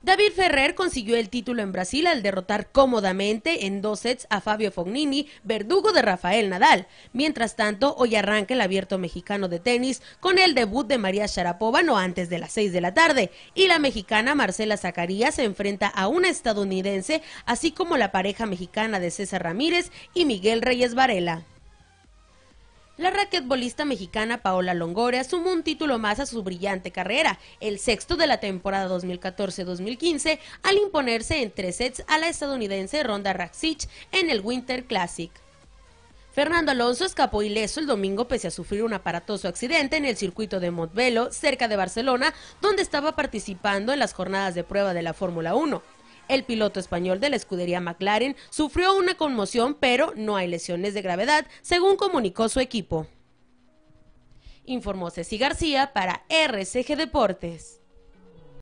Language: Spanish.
David Ferrer consiguió el título en Brasil al derrotar cómodamente en dos sets a Fabio Fognini, verdugo de Rafael Nadal. Mientras tanto, hoy arranca el abierto mexicano de tenis con el debut de María Sharapova no antes de las 6 de la tarde. Y la mexicana Marcela Zacarías se enfrenta a una estadounidense, así como la pareja mexicana de César Ramírez y Miguel Reyes Varela. La raquetbolista mexicana Paola Longoria sumó un título más a su brillante carrera, el sexto de la temporada 2014-2015, al imponerse en tres sets a la estadounidense Ronda Raksic en el Winter Classic. Fernando Alonso escapó ileso el domingo pese a sufrir un aparatoso accidente en el circuito de Montvelo, cerca de Barcelona, donde estaba participando en las jornadas de prueba de la Fórmula 1. El piloto español de la escudería McLaren sufrió una conmoción, pero no hay lesiones de gravedad, según comunicó su equipo. Informó Ceci García para RCG Deportes.